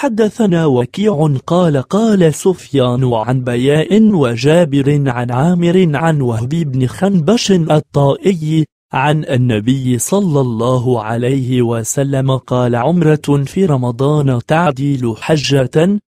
حدثنا وكيع قال قال سفيان عن بياء وجابر عن عامر عن وهب بن خنبش الطائي عن النبي صلى الله عليه وسلم قال عمرة في رمضان تعديل حجة